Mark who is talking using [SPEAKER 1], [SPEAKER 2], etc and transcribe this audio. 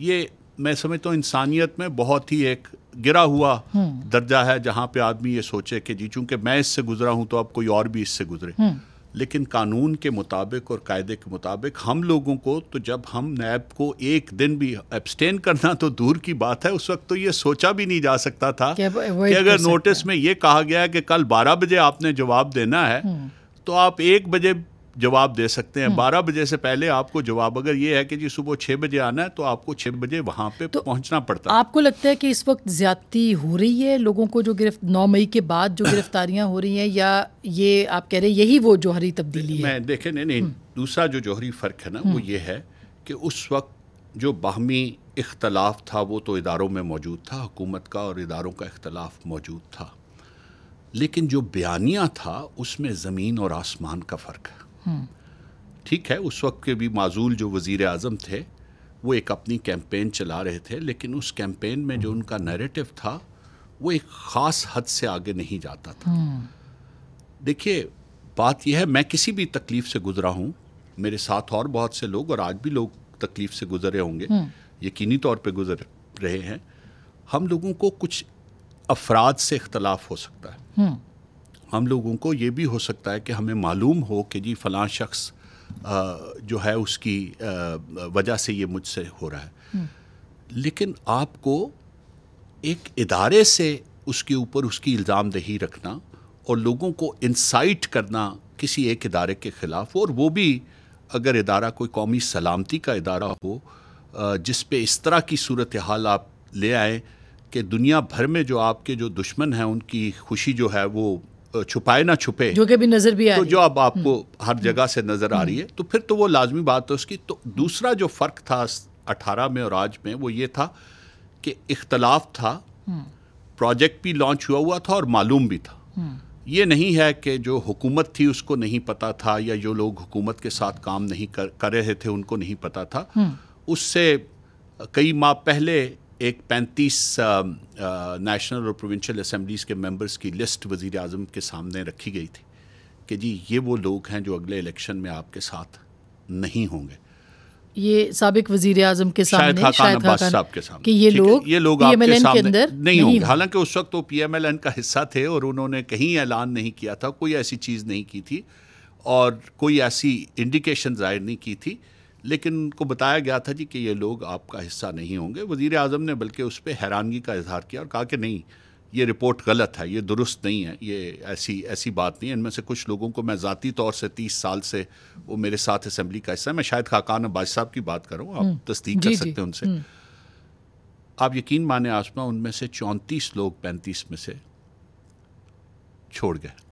[SPEAKER 1] ये मैं समझता हूँ इंसानियत में बहुत ही एक गिरा हुआ हम्म। दर्जा है जहाँ पे आदमी ये सोचे कि जी चूंकि मैं इससे गुजरा हूँ तो अब कोई और भी इससे गुजरे हम्म। लेकिन कानून के मुताबिक और कायदे के मुताबिक हम लोगों को तो जब हम नैब को एक दिन भी एब्सटेन करना तो दूर की बात है उस वक्त तो ये सोचा भी नहीं जा सकता था कि, अगर नोटिस में ये कहा गया है कि कल 12 बजे आपने जवाब देना है हम्म। तो आप एक बजे जवाब दे सकते हैं हम्म। बारह बजे से पहले आपको जवाब अगर ये है कि जी सुबह छः बजे आना है तो आपको छः बजे वहाँ पे तो पहुँचना पड़ता है
[SPEAKER 2] आपको लगता है कि इस वक्त ज़्यादती हो रही है लोगों को जो गिरफ्त नौ मई के बाद जो गिरफ्तारियाँ हो रही हैं या ये आप कह रहे हैं यही वो जौहरी तब्दीली है
[SPEAKER 1] मैं देखें नहीं नहीं हम्म। दूसरा जो जौहरी फ़र्क है ना वो हम्म। ये है कि उस वक्त जो बाहमी इख्तलाफ था वो तो इदारों में मौजूद था हुकूमत का और इदारों का इख्तलाफ मौजूद था लेकिन जो बयानिया था उसमें ज़मीन और आसमान का फ़र्क है ठीक है उस वक्त के भी माजूल जो वज़ी अजम थे वो एक अपनी कैंपेन चला रहे थे लेकिन उस कैंपेन में जो उनका नैरेटिव था वो एक ख़ास हद से आगे नहीं जाता था देखिए बात यह है मैं किसी भी तकलीफ़ से गुजरा हूँ मेरे साथ और बहुत से लोग और आज भी लोग तकलीफ़ से गुजरे होंगे हम्म। यकीनी तौर पे गुजर रहे हैं हम लोगों को कुछ अफराद से इख्तलाफ हो सकता है हम्म। हम लोगों को ये भी हो सकता है कि हमें मालूम हो कि जी फ़लाँ शख्स जो है उसकी वजह से ये मुझसे हो रहा है हम्म। लेकिन आपको एक इदारे से उसके ऊपर उसकी इल्ज़ाम रखना और लोगों को इंसाइट करना किसी एक इदारे के ख़िलाफ़ और वो भी अगर इदारा कोई कौमी सलामती का इदारा हो जिस पे इस तरह की सूरत हाल आप ले आए कि दुनिया भर में जो आपके जो दुश्मन हैं उनकी खुशी जो है वो छुपाए ना छुपे जो कि
[SPEAKER 2] भी नजर भी आ तो जो
[SPEAKER 1] अब आपको हम्म। हर जगह से नजर आ रही है तो फिर तो वो लाजमी बात है उसकी तो दूसरा जो फर्क था अठारह में और आज में वो ये था कि इख्तलाफ था हम्म। प्रोजेक्ट भी लॉन्च हुआ हुआ था और मालूम भी था हम्म। ये नहीं है कि जो हुकूमत थी उसको नहीं पता था या जो लोग हुकूमत के साथ काम नहीं कर कर रहे थे उनको नहीं पता था उससे कई माह पहले एक पैंतीस नेशनल और प्रोविंशियल असम्बलीज़ के मेंबर्स की लिस्ट वज़ी अजम के सामने रखी गई थी कि जी ये वो लोग हैं जो अगले इलेक्शन में आपके साथ नहीं होंगे
[SPEAKER 2] ये सबक वजीर अजम के साथ कि ये लोग ये लोग आपके सामने अंदर नहीं होंगे
[SPEAKER 1] हालांकि उस वक्त वो तो एन का हिस्सा थे और उन्होंने कहीं ऐलान नहीं किया था कोई ऐसी चीज़ नहीं की थी और कोई ऐसी इंडिकेशन जाहिर नहीं की थी लेकिन उनको बताया गया था जी कि ये लोग आपका हिस्सा नहीं होंगे वज़ी अजम ने बल्कि उस पर हैरानगी का इजहार किया और कहा कि नहीं ये रिपोर्ट गलत है ये दुरुस्त नहीं है ये ऐसी ऐसी बात नहीं है इनमें से कुछ लोगों को मैं ज़ाती तौर से तीस साल से वो मेरे साथ असम्बली का हिस्सा मैं शायद खाकान अब्बाज साहब की बात कर रहा हूँ आप हम्म। तस्दीक कर सकते हैं उनसे हम्म। आप यकीन माने आसमा उनमें से चौंतीस लोग पैंतीस में से छोड़ गए